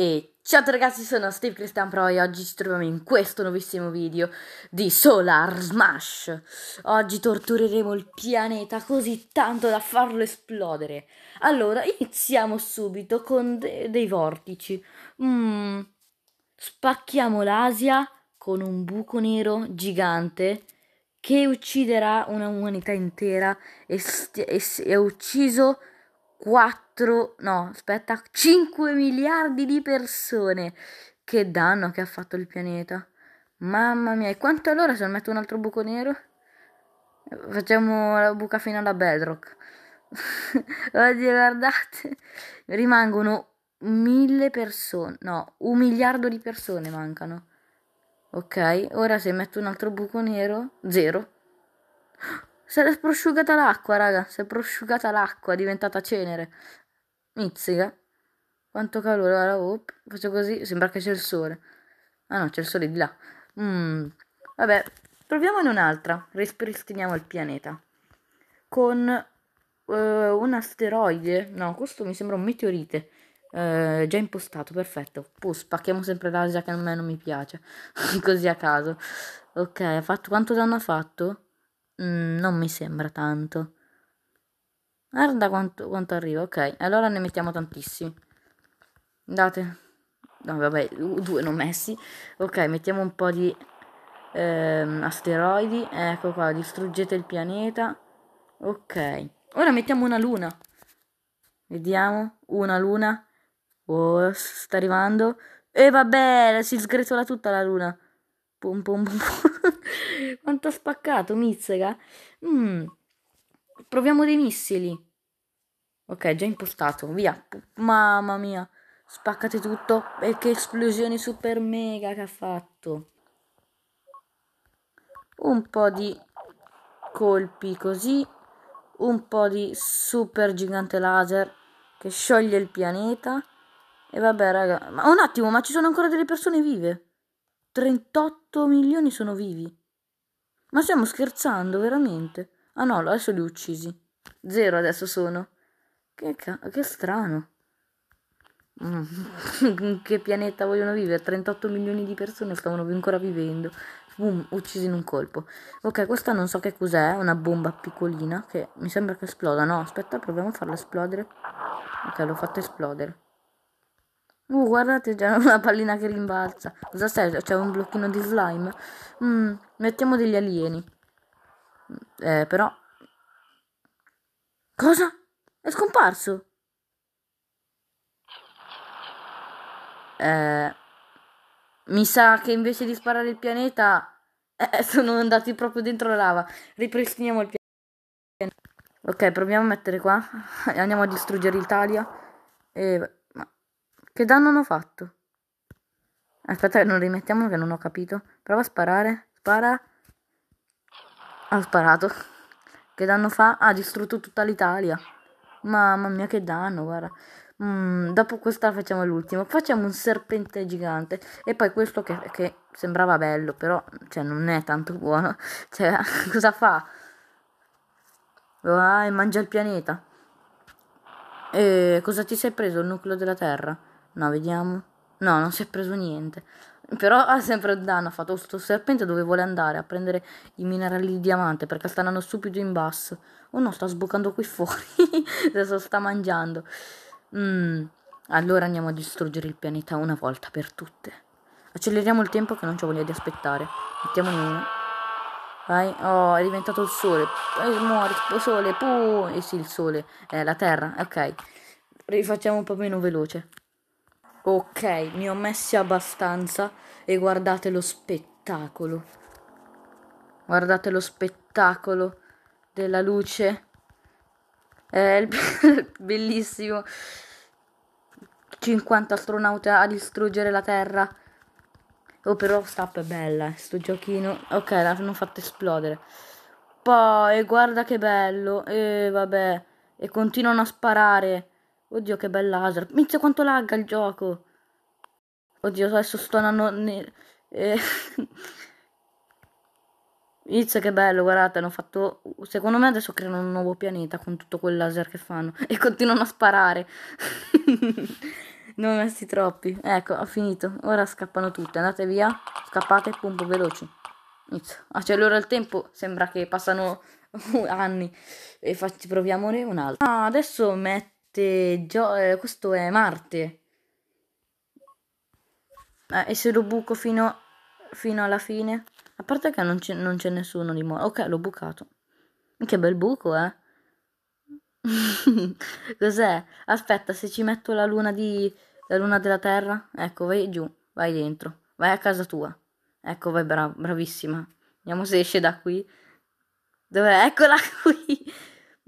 E ciao ragazzi, sono Steve Christian Pro e oggi ci troviamo in questo nuovissimo video di Solar Smash. Oggi tortureremo il pianeta così tanto da farlo esplodere. Allora, iniziamo subito con de dei vortici. Mm. Spacchiamo l'Asia con un buco nero gigante che ucciderà una umanità intera e, e, e ha ucciso 4, no, aspetta, 5 miliardi di persone. Che danno che ha fatto il pianeta. Mamma mia, e quanto allora se metto un altro buco nero? Facciamo la buca fino alla bedrock. Oggi guardate, rimangono mille persone, no, un miliardo di persone mancano. Ok, ora se metto un altro buco nero, zero. Si è prosciugata l'acqua, raga. Si è prosciugata l'acqua, è diventata cenere. Mizzica. Quanto calore, guarda, oh, faccio così, sembra che c'è il sole. Ah no, c'è il sole di là. Mm. Vabbè, proviamone un'altra. Rispristiniamo il pianeta. Con uh, un asteroide. No, questo mi sembra un meteorite. Uh, già impostato, perfetto. Puh, spacchiamo sempre l'Asia che a me non mi piace. così a caso. Ok, ha fatto quanto danno ha fatto? Mm, non mi sembra tanto. Guarda quanto, quanto arriva, ok. Allora ne mettiamo tantissimi. Date. No, vabbè, due non messi. Ok, mettiamo un po' di ehm, asteroidi. Ecco qua, distruggete il pianeta. Ok. Ora mettiamo una luna. Vediamo. Una luna. Oh, sta arrivando. E vabbè, si sgretola tutta la luna. Pum pum pum. pum. Quanto ha spaccato, mizzega. Mm. Proviamo dei missili. Ok, già impostato, via. Mamma mia. Spaccate tutto. E che esplosione super mega che ha fatto. Un po' di colpi così. Un po' di super gigante laser che scioglie il pianeta. E vabbè, raga. Ma un attimo, ma ci sono ancora delle persone vive. 38 milioni sono vivi. Ma stiamo scherzando, veramente? Ah no, adesso li ho uccisi. Zero adesso sono. Che, ca- che strano. In mm, che pianeta vogliono vivere? 38 milioni di persone stavano ancora vivendo. Boom, uccisi in un colpo. Ok, questa non so che cos'è, una bomba piccolina che mi sembra che esploda. No, aspetta, proviamo a farla esplodere. Ok, l'ho fatta esplodere. Uh, guardate, c'è una pallina che rimbalza. Cosa serve? C'è un blocchino di slime. Mm, mettiamo degli alieni. Mm, eh, però... Cosa? È scomparso? Eh, mi sa che invece di sparare il pianeta... Eh, sono andati proprio dentro la lava. Ripristiniamo il pianeta. Ok, proviamo a mettere qua. Andiamo a distruggere l'Italia. E... Che danno hanno fatto? Aspetta, non rimettiamo che non ho capito. Prova a sparare. Spara. Ha sparato. Che danno fa? Ha distrutto tutta l'Italia. Mamma mia, che danno, guarda. Mm, dopo questa facciamo l'ultimo. Facciamo un serpente gigante. E poi questo che, che sembrava bello, però cioè, non è tanto buono. Cioè, cosa fa? Vai, mangia il pianeta. E cosa ti sei preso? Il nucleo della Terra? No, vediamo. No, non si è preso niente. Però ha ah, sempre danno, ha fatto questo serpente dove vuole andare a prendere i minerali di diamante perché sta andando subito in basso. Oh no, sta sboccando qui fuori. Adesso sta mangiando. Mm. Allora andiamo a distruggere il pianeta una volta per tutte. Acceleriamo il tempo che non ci voglia di aspettare. Mettiamone uno. Vai. Oh, è diventato il sole. Eh, muori, sole, puh. Eh sì, il sole. Eh, la terra. Ok. Rifacciamo un po' meno veloce. Ok, ne ho messi abbastanza e guardate lo spettacolo. Guardate lo spettacolo della luce. È bellissimo. 50 astronauti a distruggere la Terra. Oh, però Stap è bella, eh, sto giochino. Ok, l'hanno fatto esplodere. Poi, guarda che bello. E eh, vabbè. E continuano a sparare. Oddio che bel laser. Minchia quanto lagga il gioco. Oddio adesso sto andando... Ne... Eh. Izzo che bello, guardate, hanno fatto... Secondo me adesso creano un nuovo pianeta con tutto quel laser che fanno. E continuano a sparare. ne ho messi troppi. Ecco, ho finito. Ora scappano tutte. Andate via. Scappate, pumpo, veloci. Izzo. Accelera ah, cioè, il tempo. Sembra che passano anni. E proviamone un altro. Ah, adesso metto Gio- eh, questo è Marte. Eh, e se lo buco fino, fino, alla fine? A parte che non c'è, non c'è nessuno di morto. Ok, l'ho bucato. Che bel buco, eh. Cos'è? Aspetta, se ci metto la luna di... La luna della terra? Ecco, vai giù, vai dentro. Vai a casa tua. Ecco, vai bra- bravissima. Vediamo se esce da qui. Dov'è? Eccola qui.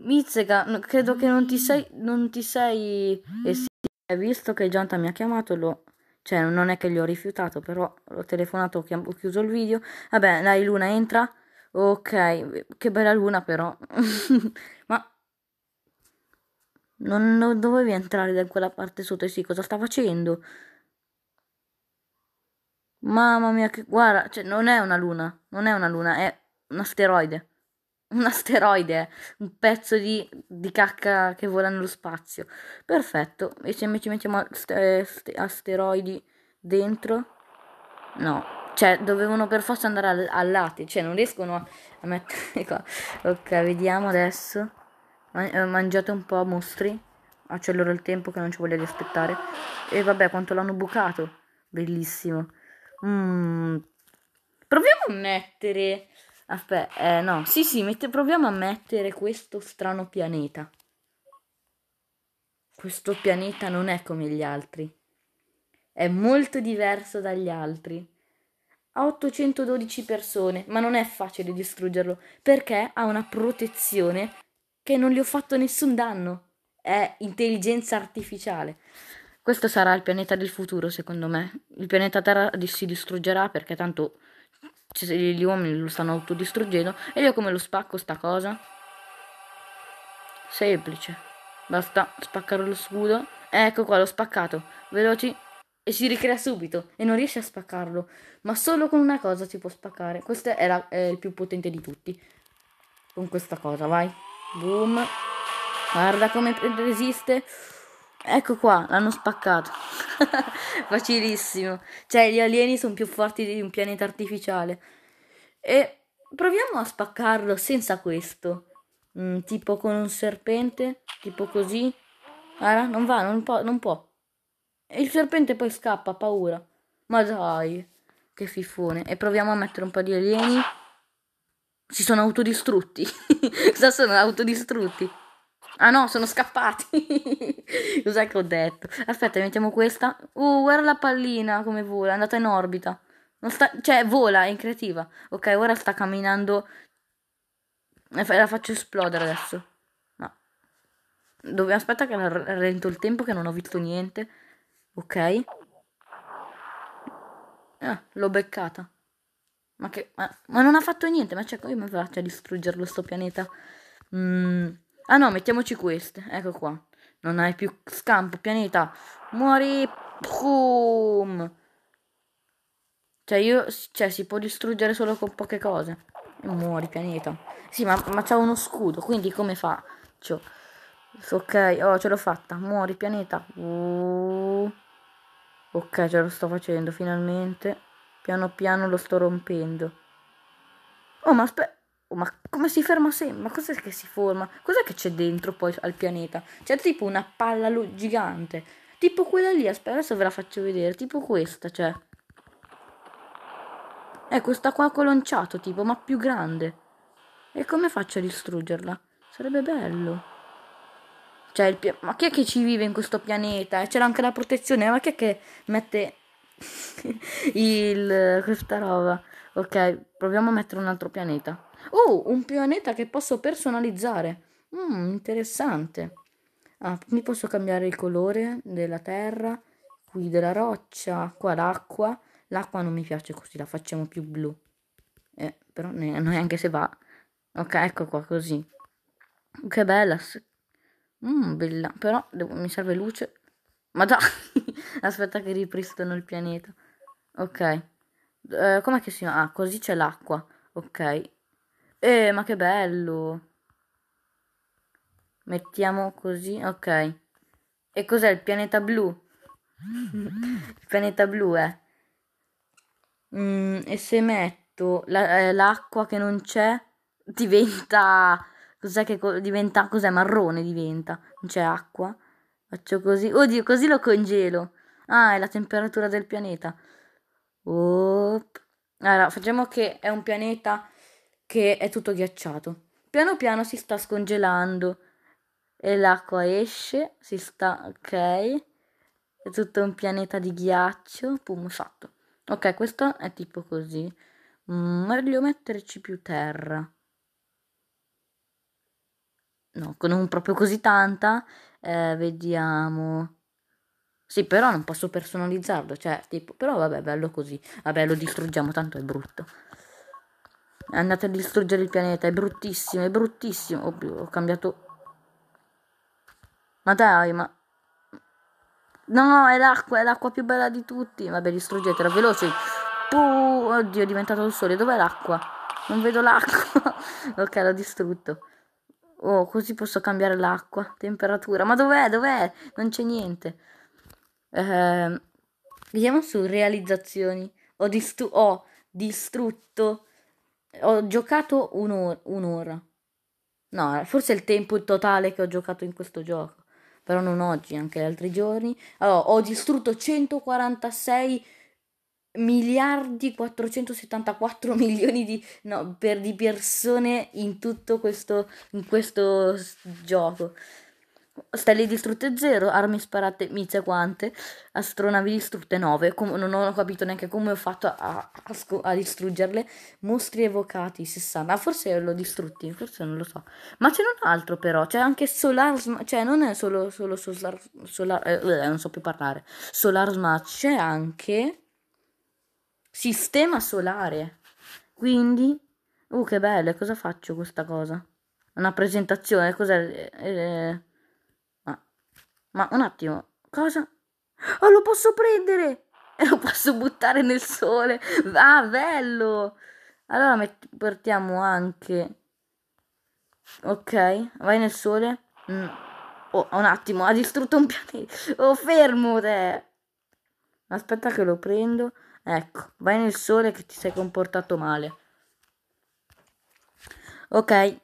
Mizzega, credo che non ti ah. sei, non ti sei eh, visto che Gianta mi ha chiamato, l'ho, cioè non è che gli ho rifiutato, però l'ho telefonato, ho, chiam- ho chiuso il video. Vabbè, dai Luna, entra. Ok, che bella Luna però. Ma non, non dovevi entrare da quella parte sotto, sì, cosa sta facendo? Mamma mia, che guarda, cioè non è una luna, non è una luna, è un asteroide un asteroide, un pezzo di, di, cacca che vola nello spazio. Perfetto. E se invece mettiamo asteroidi dentro? No. Cioè, dovevano per forza andare al, al latte. Cioè, non riescono a, a mettere qua. Ok, vediamo adesso. Eh, mangiate un po', mostri. Accelero ah, il tempo che non ci voglio di aspettare. E vabbè, quanto l'hanno bucato. Bellissimo. Mm. Proviamo a mettere Aspetta, eh, no. Sì, sì, mette, proviamo a mettere questo strano pianeta. Questo pianeta non è come gli altri. È molto diverso dagli altri. Ha 812 persone, ma non è facile distruggerlo perché ha una protezione che non gli ho fatto nessun danno. È intelligenza artificiale. Questo sarà il pianeta del futuro, secondo me. Il pianeta Terra si distruggerà perché tanto cioè, gli uomini lo stanno autodistruggendo e io come lo spacco sta cosa? Semplice. Basta spaccare lo scudo. Ecco qua, l'ho spaccato. Veloci. E si ricrea subito. E non riesce a spaccarlo. Ma solo con una cosa si può spaccare. Questo è, la, è il più potente di tutti. Con questa cosa, vai. Boom. Guarda come resiste. Ecco qua, l'hanno spaccato. Facilissimo. Cioè, gli alieni sono più forti di un pianeta artificiale. E proviamo a spaccarlo senza questo. Mm, tipo con un serpente, tipo così. Guarda, non va, non può, non può. E il serpente poi scappa, paura. Ma dai, che fifone. E proviamo a mettere un po' di alieni. Si sono autodistrutti. Cosa sono autodistrutti? Ah no, sono scappati. Cos'è che ho detto? Aspetta, mettiamo questa. Uh, guarda la pallina come vola, è andata in orbita. Non Sta... Cioè, vola, è creativa. Ok, ora sta camminando. La faccio esplodere adesso. Ma. Dove... Aspetta che rallento il tempo che non ho visto niente. Ok. Ah, l'ho beccata. Ma che... Ma... ma, non ha fatto niente, ma cioè, come faccio a distruggerlo sto pianeta? Mmm... Ah no, mettiamoci queste. Ecco qua. Non hai più scampo, pianeta. Muori. Boom. Cioè, io, cioè, si può distruggere solo con poche cose. Muori, pianeta. Sì, ma, ma c'ha uno scudo, quindi come faccio? Ok, oh, ce l'ho fatta. Muori, pianeta. Uh. Ok, ce lo sto facendo, finalmente. Piano piano lo sto rompendo. Oh, ma aspetta. Oh, ma come si ferma sempre? Ma cos'è che si forma? Cos'è che c'è dentro poi al pianeta? C'è tipo una palla gigante. Tipo quella lì, aspetta, adesso ve la faccio vedere. Tipo questa, cioè. È questa qua colonciato, tipo, ma più grande. E come faccio a distruggerla? Sarebbe bello. Cioè, il pia- ma chi è che ci vive in questo pianeta? Eh? C'era anche la protezione, ma chi è che mette il, questa roba? Ok, proviamo a mettere un altro pianeta. Oh, un pianeta che posso personalizzare. Mm, interessante. Ah, mi posso cambiare il colore della terra, qui della roccia, qua l'acqua. L'acqua non mi piace così, la facciamo più blu. Eh, però neanche se va. Ok, ecco qua, così. Che bella. Mm, bella. Però devo, mi serve luce. Ma già. Aspetta che ripristino il pianeta. Ok. Eh, com'è che si chiama? Ah, così c'è l'acqua. Ok. Eh, ma che bello. Mettiamo così, ok. E cos'è il pianeta blu? il pianeta blu è. Mm, e se metto l'acqua la, eh, che non c'è, diventa... Cos'è che co diventa? Cos'è? Marrone diventa. Non c'è acqua. Faccio così. Oddio, così lo congelo. Ah, è la temperatura del pianeta. Oop. Allora, facciamo che è un pianeta che è tutto ghiacciato. Piano piano si sta scongelando e l'acqua esce, si sta... ok. È tutto un pianeta di ghiaccio, pum, fatto. Ok, questo è tipo così. Meglio mm, metterci più terra. No, con un proprio così tanta. Eh, vediamo. Sì, però non posso personalizzarlo, cioè, tipo, però vabbè, bello così. Vabbè, lo distruggiamo, tanto è brutto. Andate a distruggere il pianeta, è bruttissimo, è bruttissimo. Oh, ho cambiato... Ma dai, ma... No, è l'acqua, è l'acqua più bella di tutti. Vabbè, distruggetela, veloci. Puh, oddio, è diventato il sole. Dov'è l'acqua? Non vedo l'acqua. ok, l'ho distrutto. Oh, così posso cambiare l'acqua, temperatura. Ma dov'è, dov'è? Non c'è niente eh, vediamo su realizzazioni. Ho, distru- ho distrutto, ho giocato un'ora, un'ora. No, forse è il tempo totale che ho giocato in questo gioco. Però non oggi, anche gli altri giorni. Allora, ho distrutto 146 miliardi 474 milioni di, no, per, di persone in tutto questo, in questo gioco. Stelle distrutte 0, armi sparate mizia quante, astronavi distrutte 9, com- non ho capito neanche come ho fatto a, a, scu- a distruggerle, mostri evocati 60, forse l'ho distrutti, forse non lo so, ma c'è un altro però, c'è anche Solar Smash, cioè non è solo, solo Solar, solar eh, eh non so più parlare, Solar Smash, c'è anche Sistema Solare, quindi, uh che bello, cosa faccio questa cosa? Una presentazione, cos'è? Eh, eh ma un attimo, cosa? Oh, lo posso prendere! E lo posso buttare nel sole! Ah, bello! Allora met- portiamo anche... Ok, vai nel sole. Mm. Oh, un attimo, ha distrutto un pianeta. Oh, fermo te! Aspetta che lo prendo. Ecco, vai nel sole che ti sei comportato male. Ok.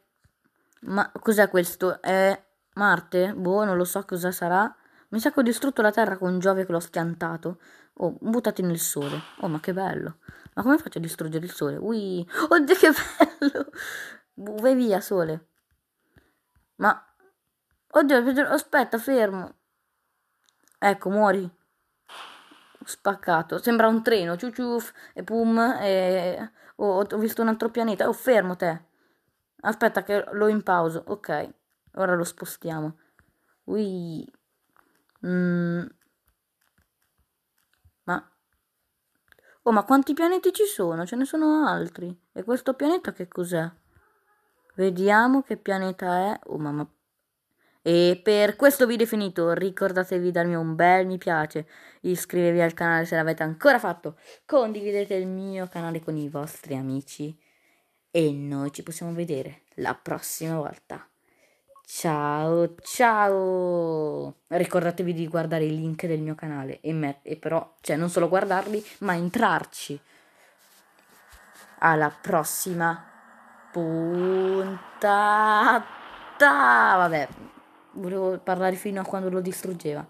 Ma cos'è questo? È Marte, boh, non lo so cosa sarà. Mi sa che ho distrutto la Terra con Giove che l'ho schiantato. Oh, buttati nel sole. Oh, ma che bello. Ma come faccio a distruggere il sole? Ui. Oddio, che bello. Vai via, sole. Ma... Oddio, aspetta, fermo. Ecco, muori. Spaccato. Sembra un treno. Ciu ciu. e pum. E... Oh, ho visto un altro pianeta. Oh, fermo te. Aspetta che lo impauso. Ok. Ora lo spostiamo. Ui. Mm. Ma... Oh, ma quanti pianeti ci sono? Ce ne sono altri. E questo pianeta che cos'è? Vediamo che pianeta è. Oh, mamma. E per questo video finito. Ricordatevi di darmi un bel mi piace. iscrivervi al canale se l'avete ancora fatto. Condividete il mio canale con i vostri amici. E noi ci possiamo vedere la prossima volta. Ciao ciao! Ricordatevi di guardare i link del mio canale e, me- e però, cioè non solo guardarli, ma entrarci. Alla prossima puntata! Vabbè, volevo parlare fino a quando lo distruggeva.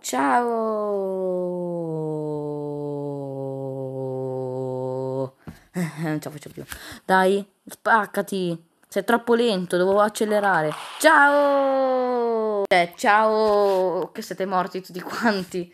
Ciao! non ce la faccio più. Dai, spaccati! Sei troppo lento, dovevo accelerare. Ciao! Eh, ciao, che siete morti tutti quanti.